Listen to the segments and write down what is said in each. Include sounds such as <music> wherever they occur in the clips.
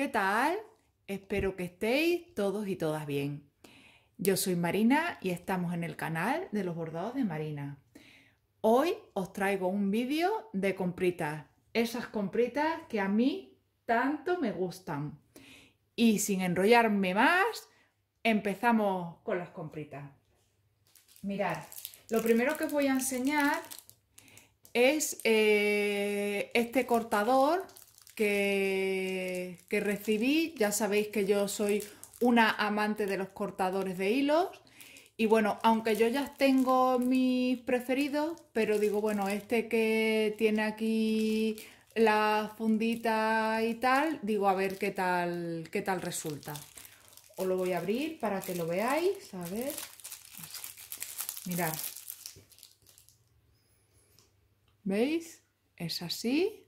¿Qué tal? Espero que estéis todos y todas bien. Yo soy Marina y estamos en el canal de los bordados de Marina. Hoy os traigo un vídeo de compritas, esas compritas que a mí tanto me gustan. Y sin enrollarme más, empezamos con las compritas. Mirad, lo primero que os voy a enseñar es eh, este cortador que, recibí. Ya sabéis que yo soy una amante de los cortadores de hilos. Y bueno, aunque yo ya tengo mis preferidos, pero digo, bueno, este que tiene aquí la fundita y tal, digo a ver qué tal, qué tal resulta. Os lo voy a abrir para que lo veáis, a ver. Mirad. ¿Veis? Es así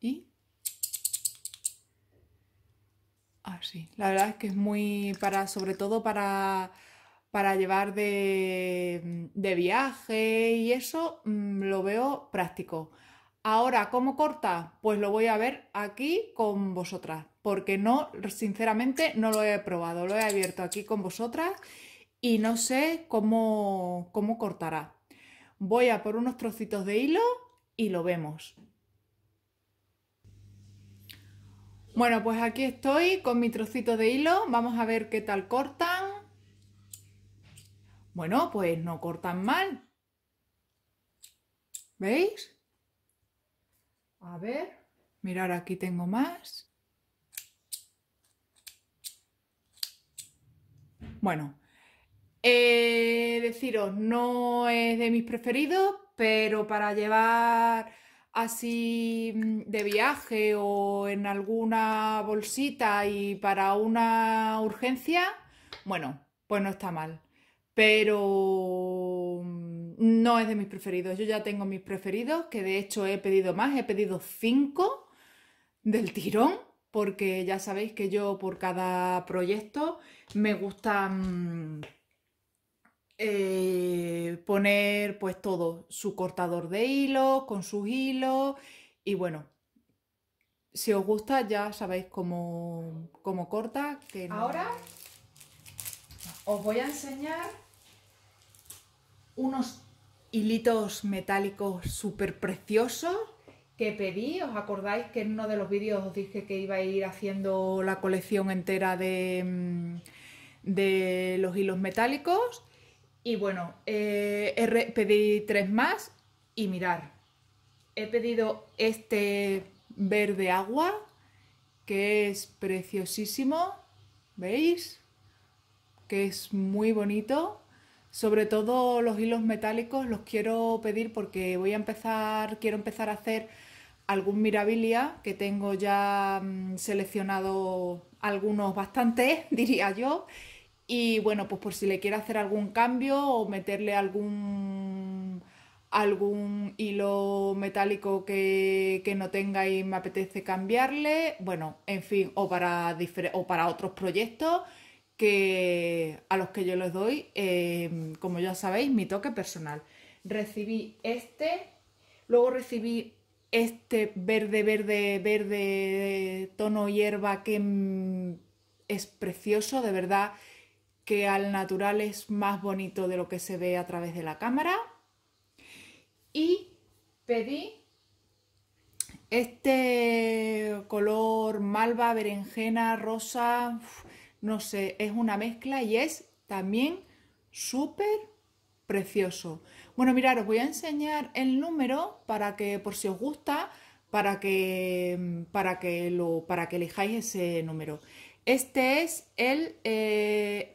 y así. Ah, La verdad es que es muy para, sobre todo para, para llevar de, de viaje y eso mm, lo veo práctico. Ahora, ¿cómo corta? Pues lo voy a ver aquí con vosotras, porque no, sinceramente, no lo he probado. Lo he abierto aquí con vosotras y no sé cómo, cómo cortará. Voy a por unos trocitos de hilo y lo vemos. Bueno, pues aquí estoy con mi trocito de hilo. Vamos a ver qué tal cortan. Bueno, pues no cortan mal. ¿Veis? A ver, mirar aquí tengo más. Bueno, eh, deciros, no es de mis preferidos, pero para llevar así mm, de viaje o en alguna bolsita y para una urgencia, bueno, pues no está mal. Pero mm, no es de mis preferidos. Yo ya tengo mis preferidos, que de hecho he pedido más, he pedido cinco del tirón, porque ya sabéis que yo por cada proyecto me gustan eh, poner pues todo, su cortador de hilo con sus hilos y bueno, si os gusta ya sabéis cómo, cómo corta. Que Ahora os voy a enseñar unos hilitos metálicos súper preciosos que pedí. ¿Os acordáis que en uno de los vídeos os dije que iba a ir haciendo la colección entera de, mm, de los hilos metálicos? Y bueno, eh, pedí tres más y mirar. He pedido este verde agua, que es preciosísimo, ¿veis? Que es muy bonito. Sobre todo los hilos metálicos los quiero pedir porque voy a empezar, quiero empezar a hacer algún mirabilia que tengo ya mm, seleccionado algunos bastantes, <laughs> diría yo y bueno, pues por si le quiere hacer algún cambio o meterle algún algún hilo metálico que, no tenga y me apetece cambiarle, bueno, en fin, o para, o para otros proyectos que a los que yo les doy, em, como ya sabéis, mi toque personal. Recibí este, luego recibí este verde, verde, verde tono hierba que mm, es precioso, de verdad que al natural es más bonito de lo que se ve a través de la cámara. Y pedí este color malva, berenjena, rosa, no sé, es una mezcla y es también súper precioso. Bueno, mirad, os voy a enseñar el número para que, por si os gusta, para que, para que, lo, para que elijáis ese número. Este es el... Eh,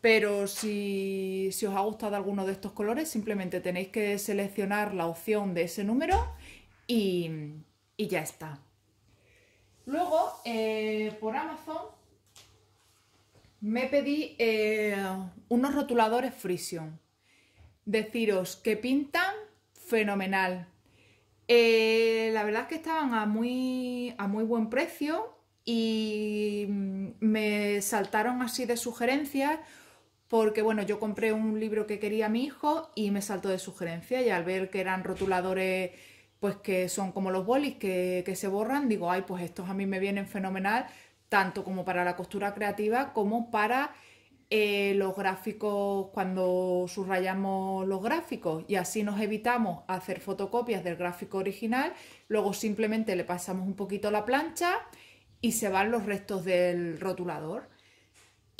Pero si, os ha gustado alguno de estos colores, simplemente tenéis que seleccionar la opción de ese número y, ya está. Luego, eh, por Amazon, me pedí eh, unos rotuladores Frision. Deciros que pintan fenomenal. Eh, la verdad es que estaban a muy buen precio y mm, me saltaron así de sugerencias porque bueno, yo compré un libro que quería mi hijo y me saltó de sugerencia y al ver que eran rotuladores pues que son como los bolis que, se borran, digo, ay, pues estos a mí me vienen fenomenal, tanto como para la costura creativa como para eh, los gráficos cuando subrayamos los gráficos y así nos evitamos hacer fotocopias del gráfico original, luego simplemente le pasamos un poquito la plancha y se van los restos del rotulador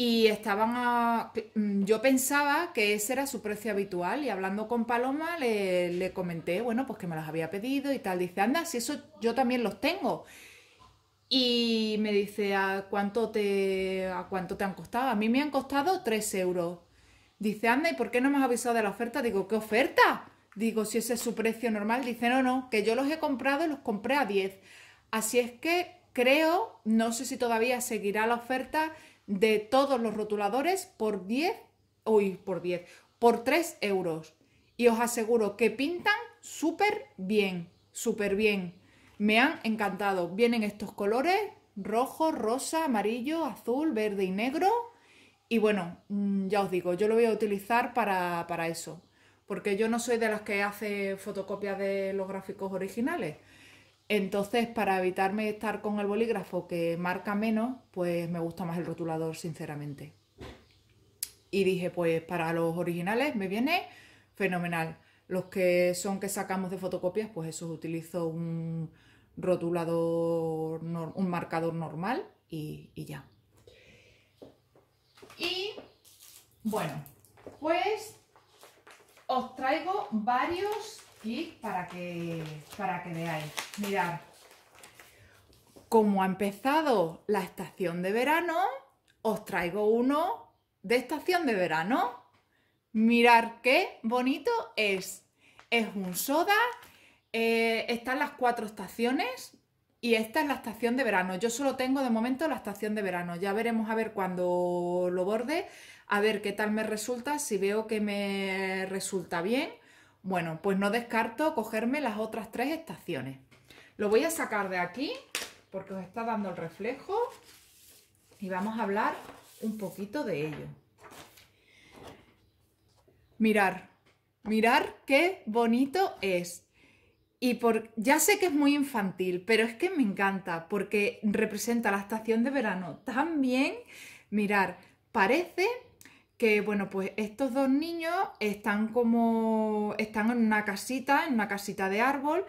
y estaban a... Mm, yo pensaba que ese era su precio habitual y hablando con Paloma le, comenté, bueno, pues que me los había pedido y tal. Dice, anda, si eso yo también los tengo. Y me dice, ¿a cuánto te, a cuánto te han costado? A mí me han costado 3 euros. Dice, anda, ¿y por qué no me has avisado de la oferta? Digo, ¿qué oferta? Digo, si ese es su precio normal. Dice, no, no, que yo los he comprado y los compré a 10. Así es que creo, no sé si todavía seguirá la oferta de todos los rotuladores por 10, uy, por 10, por 3 euros. Y os aseguro que pintan súper bien, súper bien. Me han encantado. Vienen estos colores, rojo, rosa, amarillo, azul, verde y negro. Y bueno, mm, ya os digo, yo lo voy a utilizar para, para eso. Porque yo no soy de las que hace fotocopias de los gráficos originales. Entonces, para evitarme estar con el bolígrafo que marca menos, pues me gusta más el rotulador, sinceramente. Y dije, pues para los originales me viene fenomenal. Los que son que sacamos de fotocopias, pues esos utilizo un rotulador, un marcador normal y, y ya. Y bueno, pues os traigo varios y para que, para que veáis. Mirad, como ha empezado la estación de verano, os traigo uno de estación de verano. Mirad qué bonito es. Es un soda, eh, están las cuatro estaciones y esta es la estación de verano. Yo solo tengo de momento la estación de verano. Ya veremos a ver cuando lo borde, a ver qué tal me resulta, si veo que me resulta bien bueno, pues no descarto cogerme las otras tres estaciones. Lo voy a sacar de aquí porque os está dando el reflejo y vamos a hablar un poquito de ello. Mirar, mirar qué bonito es. Y por, ya sé que es muy infantil, pero es que me encanta porque representa la estación de verano También Mirar, parece que bueno, pues estos dos niños están como, están en una casita, en una casita de árbol,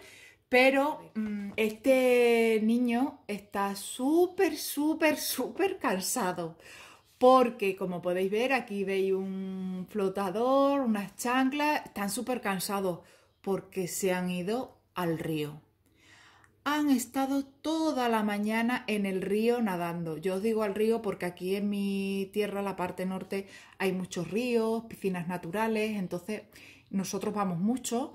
pero mm, este niño está súper, súper, súper cansado. Porque como podéis ver, aquí veis un flotador, unas chanclas, están súper cansados porque se han ido al río han estado toda la mañana en el río nadando. Yo os digo al río porque aquí en mi tierra, la parte norte, hay muchos ríos, piscinas naturales, entonces nosotros vamos mucho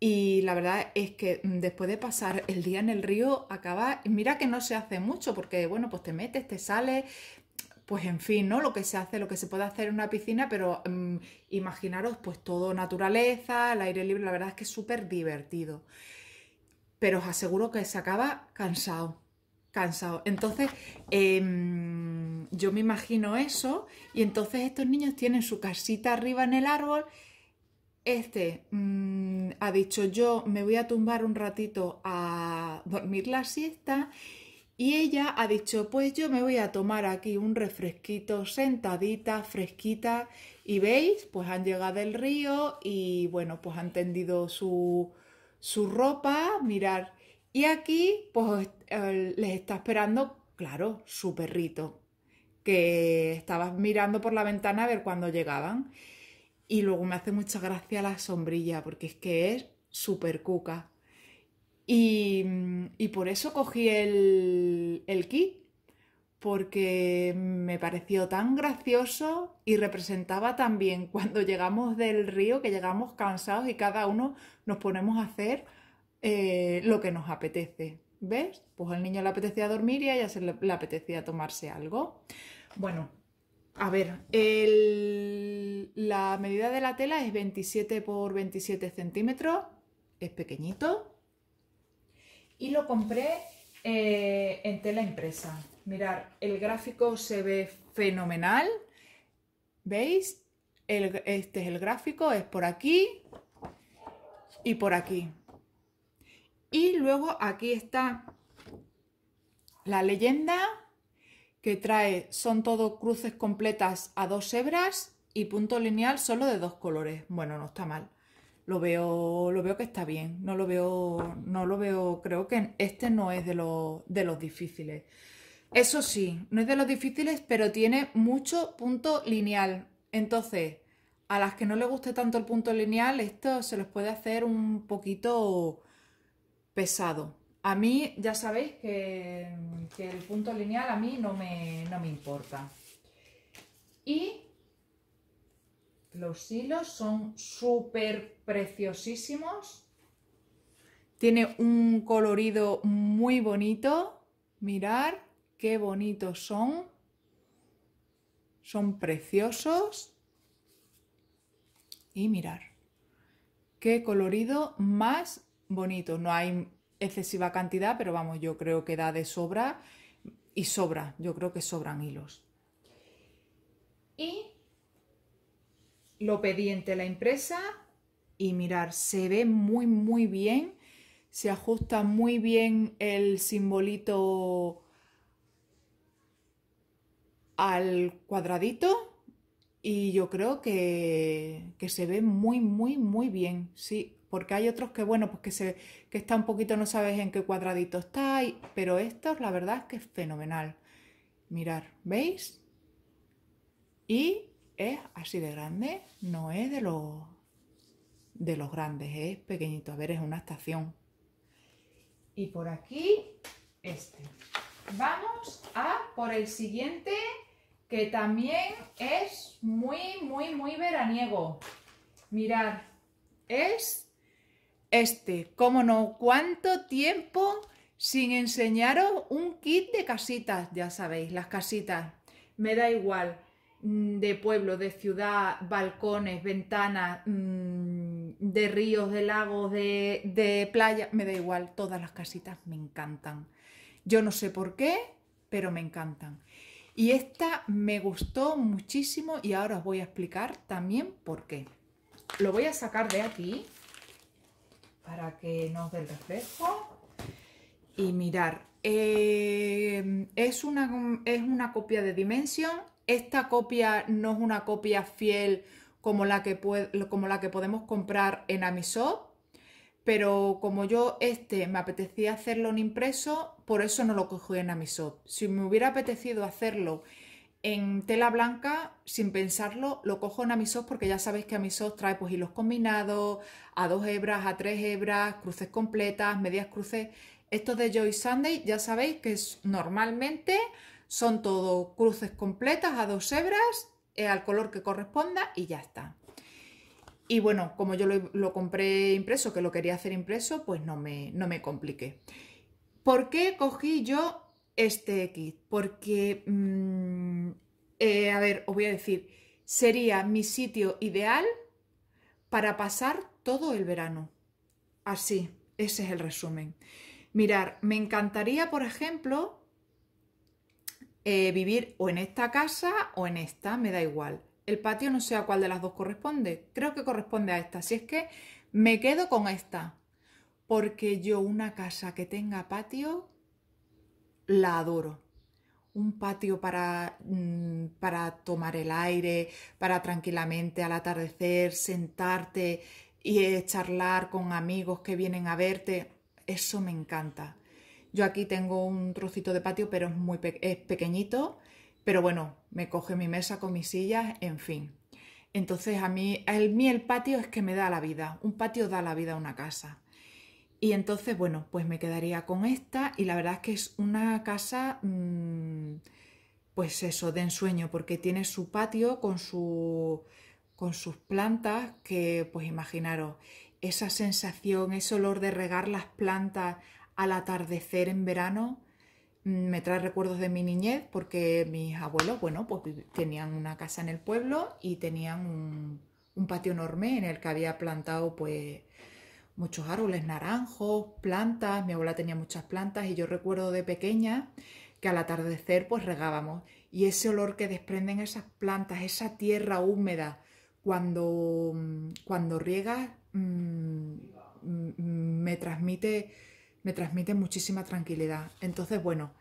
y la verdad es que mm, después de pasar el día en el río, acaba, mira que no se hace mucho porque bueno, pues te metes, te sales, pues en fin, ¿no? Lo que se hace, lo que se puede hacer en una piscina, pero mm, imaginaros pues todo naturaleza, el aire libre, la verdad es que es súper divertido pero os aseguro que se acaba cansado, cansado. Entonces, em, yo me imagino eso y entonces estos niños tienen su casita arriba en el árbol. Este mm, ha dicho yo me voy a tumbar un ratito a dormir la siesta y ella ha dicho, pues yo me voy a tomar aquí un refresquito, sentadita, fresquita. Y veis, pues han llegado del río y bueno, pues han tendido su, su ropa, mirar. Y aquí, pues les está esperando, claro, su perrito, que estaba mirando por la ventana a ver cuándo llegaban. Y luego me hace mucha gracia la sombrilla, porque es que es súper cuca. Y, y, por eso cogí el, el kit porque me pareció tan gracioso y representaba también <laughs> cuando llegamos del río, que llegamos cansados y cada uno nos ponemos a hacer eh, lo que nos apetece. ¿Ves? Pues al niño le apetecía dormir y a ella se le, apetecía tomarse algo. Bueno, a ver, la medida de la tela es 27 por 27 centímetros, es pequeñito. Y lo compré eh, en tela impresa. Mirar, el gráfico se ve fenomenal. ¿Veis? este es el gráfico, es por aquí y por aquí. Y luego aquí está la leyenda que trae, son todos cruces completas a dos hebras y punto lineal solo de dos colores. Bueno, no está mal. Lo veo, lo veo que está bien. No lo veo, no lo veo, creo que este no es de los difíciles. Eso sí, no es de los difíciles, pero tiene mucho punto lineal. Entonces, a las que no les guste tanto el punto lineal, esto se les puede hacer un poquito pesado. A mí, ya sabéis que, el punto lineal a mí no me, no me importa. Y los hilos son súper preciosísimos. Tiene un colorido muy bonito. Mirar qué bonitos son. Son preciosos. Y mirar, qué colorido más bonito. No hay excesiva cantidad, pero vamos, yo creo que da de sobra y sobra. Yo creo que sobran hilos. Y lo pedí la impresa y mirar, se ve muy, muy bien. Se ajusta muy bien el simbolito al cuadradito y yo creo que, se ve muy, muy, muy bien, sí, porque hay otros que, bueno, pues que, se, que está un poquito, no sabes en qué cuadradito está, pero estos la verdad es que es fenomenal. Mirar, ¿veis? Y es así de grande, no es de los, de los grandes, es pequeñito, a ver, es una estación. Y por aquí, este. Vamos a por el siguiente que también es muy, muy, muy veraniego. Mirad, es este. Cómo no, cuánto tiempo sin enseñaros un kit de casitas, ya sabéis, las casitas. Me da igual, mm, de pueblo, de ciudad, balcones, ventanas, mm, de ríos, de lagos, de, de playa, me da igual, todas las casitas me encantan. Yo no sé por qué, pero me encantan. Y esta me gustó muchísimo y ahora os voy a explicar también por qué. Lo voy a sacar de aquí para que nos dé el reflejo. Y mirar, eh, es, una, es una copia de Dimension. Esta copia no es una copia fiel como la que, como la que podemos comprar en Amisop, pero como yo este me apetecía hacerlo en impreso, por eso no lo cojo en Amisop. Si me hubiera apetecido hacerlo en tela blanca, sin pensarlo, lo cojo en Amisop porque ya sabéis que Amisop trae pues hilos combinados, a dos hebras, a tres hebras, cruces completas, medias cruces. Estos de Joy Sunday ya sabéis que es, normalmente son todo cruces completas a dos hebras, eh, al color que corresponda y ya está. Y bueno, como yo lo, compré impreso, que lo quería hacer impreso, pues no me, no me compliqué. ¿Por qué cogí yo este kit? Porque, mm, eh, a ver, os voy a decir, sería mi sitio ideal para pasar todo el verano. Así, ese es el resumen. Mirar, me encantaría, por ejemplo, eh, vivir o en esta casa o en esta, me da igual. El patio no sé a cuál de las dos corresponde. Creo que corresponde a esta. así es que me quedo con esta porque yo una casa que tenga patio la adoro. Un patio mm, para, tomar el aire, para tranquilamente al atardecer sentarte y charlar con amigos que vienen a verte. Eso me encanta. Yo aquí tengo un trocito de patio, pero es muy es pequeñito. Pero bueno, me coge mi mesa con mis sillas, en fin. Entonces a mí, a mí el patio es que me da la vida. Un patio da la vida a una casa. Y entonces, bueno, pues me quedaría con esta y la verdad es que es una casa, mm, pues eso, de ensueño, porque tiene su patio con, su, con sus plantas que, pues imaginaros, esa sensación, ese olor de regar las plantas al atardecer en verano, mm, me trae recuerdos de mi niñez porque mis abuelos, bueno, pues tenían una casa en el pueblo y tenían un patio enorme en el que había plantado pues muchos árboles, naranjos, plantas. Mi abuela tenía muchas plantas y yo recuerdo de pequeña que al atardecer pues regábamos. Y ese olor que desprenden esas plantas, esa tierra húmeda, cuando, cuando riegas, mm, mm, me, transmite, me transmite muchísima tranquilidad. Entonces, bueno,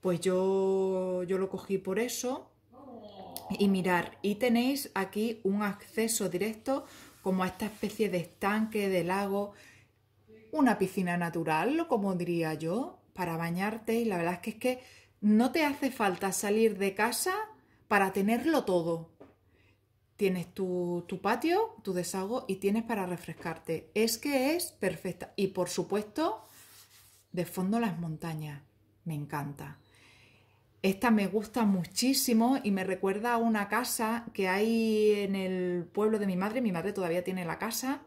pues yo, yo lo cogí por eso. Y mirar, y tenéis aquí un acceso directo como esta especie de estanque, de lago, una piscina natural, como diría yo, para bañarte y la verdad es que no te hace falta salir de casa para tenerlo todo. Tienes tu, patio, tu deshago y tienes para refrescarte. Es que es perfecta. Y por supuesto, de fondo las montañas. Me encanta. Esta me gusta muchísimo y me recuerda a una casa que hay en el pueblo de mi madre. Mi madre todavía tiene la casa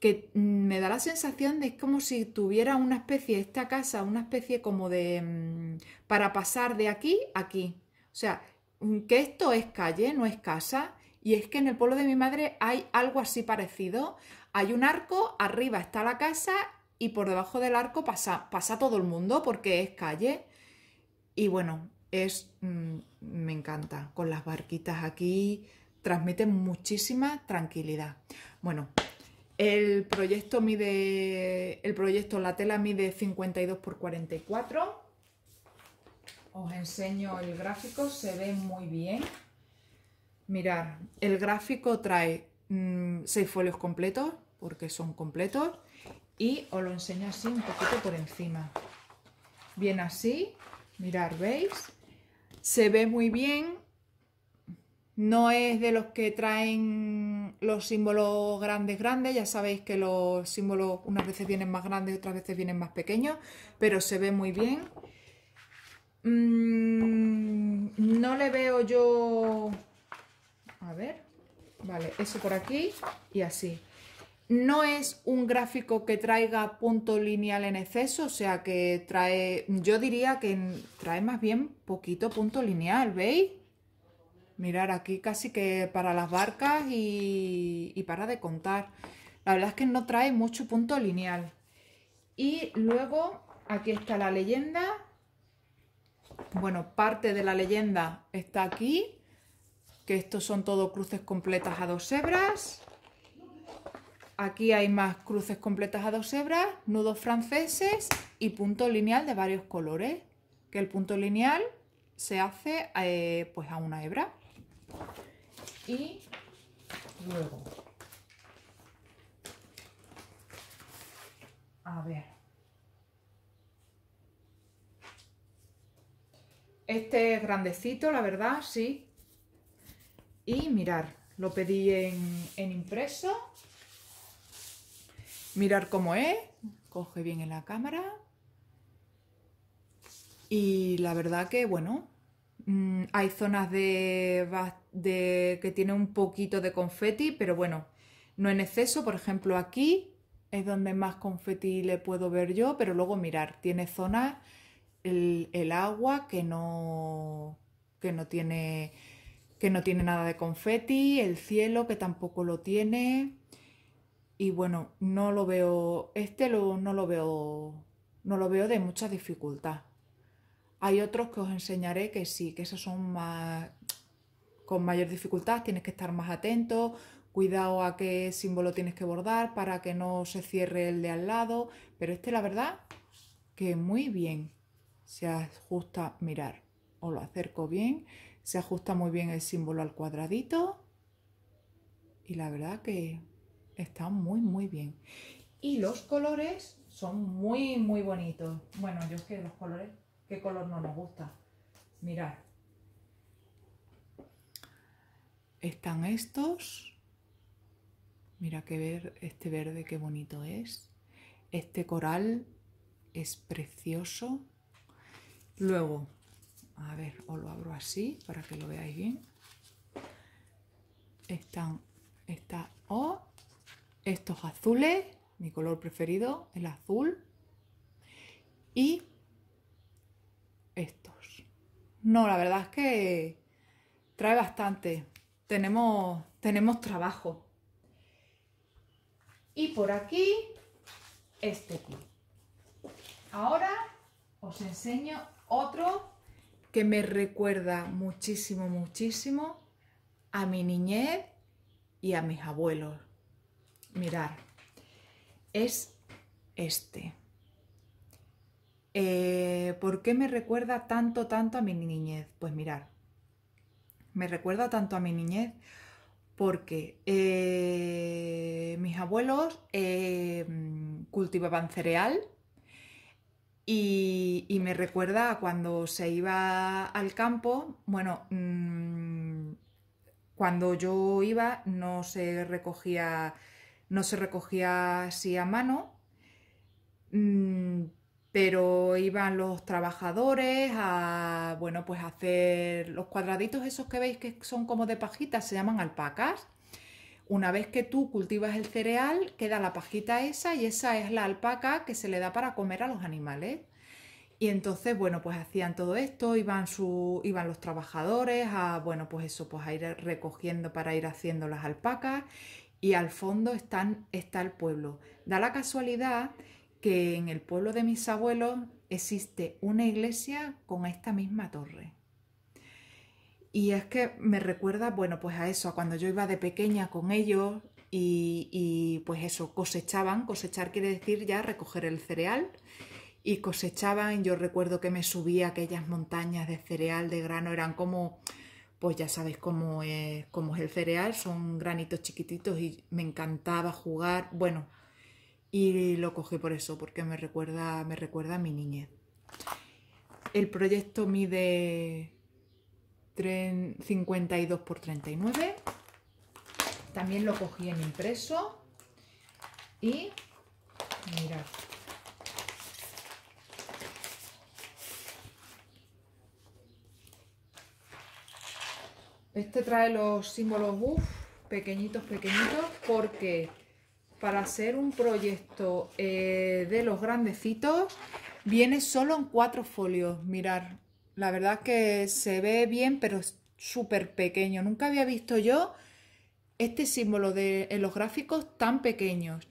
que mm, me da la sensación de es como si tuviera una especie, esta casa, una especie como de... Mm, para pasar de aquí a aquí. O sea, mm, que esto es calle, no es casa. Y es que en el pueblo de mi madre hay algo así parecido. Hay un arco, arriba está la casa y por debajo del arco pasa, pasa todo el mundo porque es calle. Y bueno, es, mm, me encanta, con las barquitas aquí, transmite muchísima tranquilidad. Bueno, el proyecto mide, el proyecto, la tela mide 52 por 44. Os enseño el gráfico, se ve muy bien. Mirad, el gráfico trae mm, seis folios completos, porque son completos, y os lo enseño así un poquito por encima. Bien así, mirar, ¿veis? se ve muy bien, no es de los que traen los símbolos grandes, grandes. Ya sabéis que los símbolos unas veces vienen más grandes, otras veces vienen más pequeños, pero se ve muy bien. Mm, no le veo yo... A ver, vale, eso por aquí y así no es un gráfico que traiga punto lineal en exceso, o sea que trae, yo diría que trae más bien poquito punto lineal, ¿veis? Mirar aquí casi que para las barcas y, y, para de contar. La verdad es que no trae mucho punto lineal. Y luego aquí está la leyenda. Bueno, parte de la leyenda está aquí, que estos son todos cruces completas a dos hebras. Aquí hay más cruces completas a dos hebras, nudos franceses y punto lineal de varios colores, que el punto lineal se hace eh, pues a una hebra. Y luego, a ver, este es grandecito, la verdad, sí. Y mirar, lo pedí en, en impreso mirar cómo es, coge bien en la cámara. Y la verdad que, bueno, mm, hay zonas de, que tiene un poquito de confeti, pero bueno, no en exceso. Por ejemplo, aquí es donde más confeti le puedo ver yo, pero luego mirar, tiene zonas el, agua que no, que no tiene que no tiene nada de confeti, el cielo que tampoco lo tiene. Y bueno, no lo veo, este no lo veo, no lo veo de mucha dificultad. Hay otros que os enseñaré que sí, que esos son más, con mayor dificultad, tienes que estar más atento, cuidado a qué símbolo tienes que bordar para que no se cierre el de al lado, pero este la verdad que muy bien se ajusta, mirar, o lo acerco bien, se ajusta muy bien el símbolo al cuadradito y la verdad que están muy, muy bien. Y los colores son muy, muy bonitos. Bueno, yo es que los colores, ¿qué color no nos gusta? Mirad. Están estos. Mira qué ver, este verde, qué bonito es. Este coral es precioso. Luego, a ver, os lo abro así para que lo veáis bien. Están, está estos azules, mi color preferido, el azul, y estos. No, la verdad es que trae bastante. Tenemos, tenemos trabajo. Y por aquí, este Ahora os enseño otro que me recuerda muchísimo, muchísimo a mi niñez y a mis abuelos mirar, es este. Eh, ¿Por qué me recuerda tanto, tanto a mi niñez? Pues mirar, me recuerda tanto a mi niñez porque eh, mis abuelos eh, cultivaban cereal y, me recuerda a cuando se iba al campo, bueno, mm, cuando yo iba no se recogía no se recogía así a mano, mm, pero iban los trabajadores a, bueno, pues hacer los cuadraditos esos que veis que son como de pajitas, se llaman alpacas. Una vez que tú cultivas el cereal, queda la pajita esa y esa es la alpaca que se le da para comer a los animales. Y entonces, bueno, pues hacían todo esto, iban, su, iban los trabajadores a, bueno, pues eso, pues a ir recogiendo para ir haciendo las alpacas y al fondo está el pueblo. Da la casualidad que en el pueblo de mis abuelos existe una iglesia con esta misma torre. Y es que me recuerda, bueno, pues a eso, a cuando yo iba de pequeña con ellos y, pues eso, cosechaban, cosechar quiere decir ya recoger el cereal y cosechaban, yo recuerdo que me subía aquellas montañas de cereal, de grano, eran como pues ya sabéis cómo es, el cereal, son granitos chiquititos y me encantaba jugar, bueno, y lo cogí por eso, porque me recuerda, me recuerda a mi niñez. El proyecto mide 52 por 39, también lo cogí en impreso y mirad, Este trae los símbolos uf, pequeñitos, pequeñitos, porque para hacer un proyecto eh, de los grandecitos viene solo en cuatro folios. Mirar, la verdad que se ve bien, pero es súper pequeño. Nunca había visto yo este símbolo de, en los gráficos tan pequeños.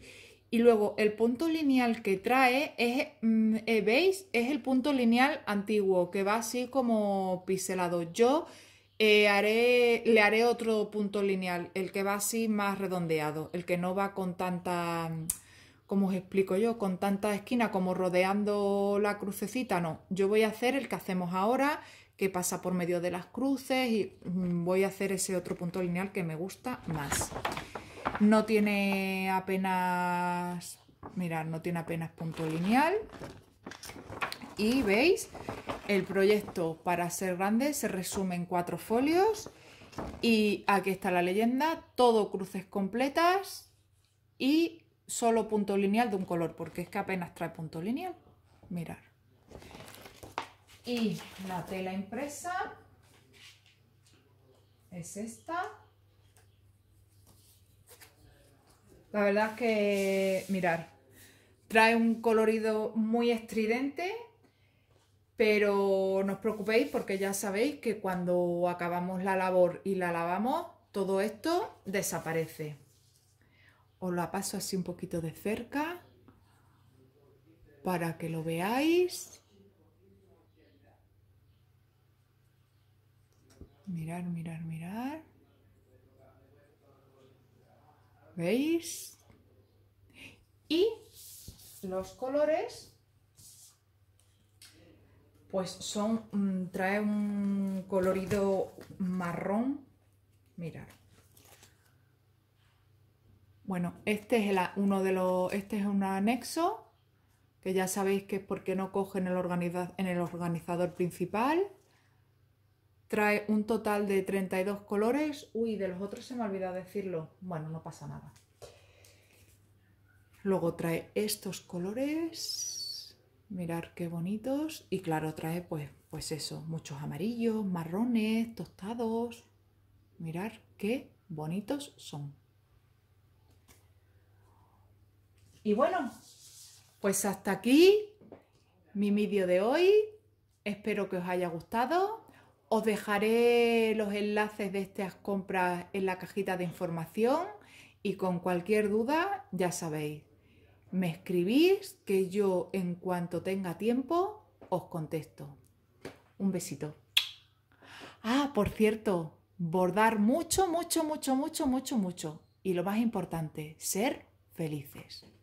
Y luego el punto lineal que trae es, mm, eh, ¿veis? Es el punto lineal antiguo, que va así como pixelado. Yo eh, haré, le haré otro punto lineal, el que va así más redondeado, el que no va con tanta, mm, como os explico yo, con tanta esquina como rodeando la crucecita, no. Yo voy a hacer el que hacemos ahora, que pasa por medio de las cruces y mm, voy a hacer ese otro punto lineal que me gusta más. No tiene apenas, mirad, no tiene apenas punto lineal. Y veis, el proyecto para ser grande se resume en cuatro folios y aquí está la leyenda, todo cruces completas y solo punto lineal de un color, porque es que apenas trae punto lineal. Mirar. Y la tela impresa es esta. La verdad es que, mirar, trae un colorido muy estridente, pero no os preocupéis porque ya sabéis que cuando acabamos la labor y la lavamos, todo esto desaparece. Os la paso así un poquito de cerca para que lo veáis. Mirar, mirar, mirar. ¿Veis? Y los colores pues son, mm, trae un colorido marrón, mirad. Bueno, este es uno de los, este es un anexo, que ya sabéis que es porque no coge en el, en el organizador principal. Trae un total de 32 colores. Uy, de los otros se me ha olvidado decirlo. Bueno, no pasa nada. Luego trae estos colores Mirar qué bonitos. Y claro, trae pues, pues eso, muchos amarillos, marrones, tostados. Mirar qué bonitos son. Y bueno, pues hasta aquí mi vídeo de hoy. Espero que os haya gustado. Os dejaré los enlaces de estas compras en la cajita de información y con cualquier duda ya sabéis, me escribís que yo en cuanto tenga tiempo os contesto. Un besito. Ah, por cierto, bordar mucho, mucho, mucho, mucho, mucho, mucho. Y lo más importante, ser felices.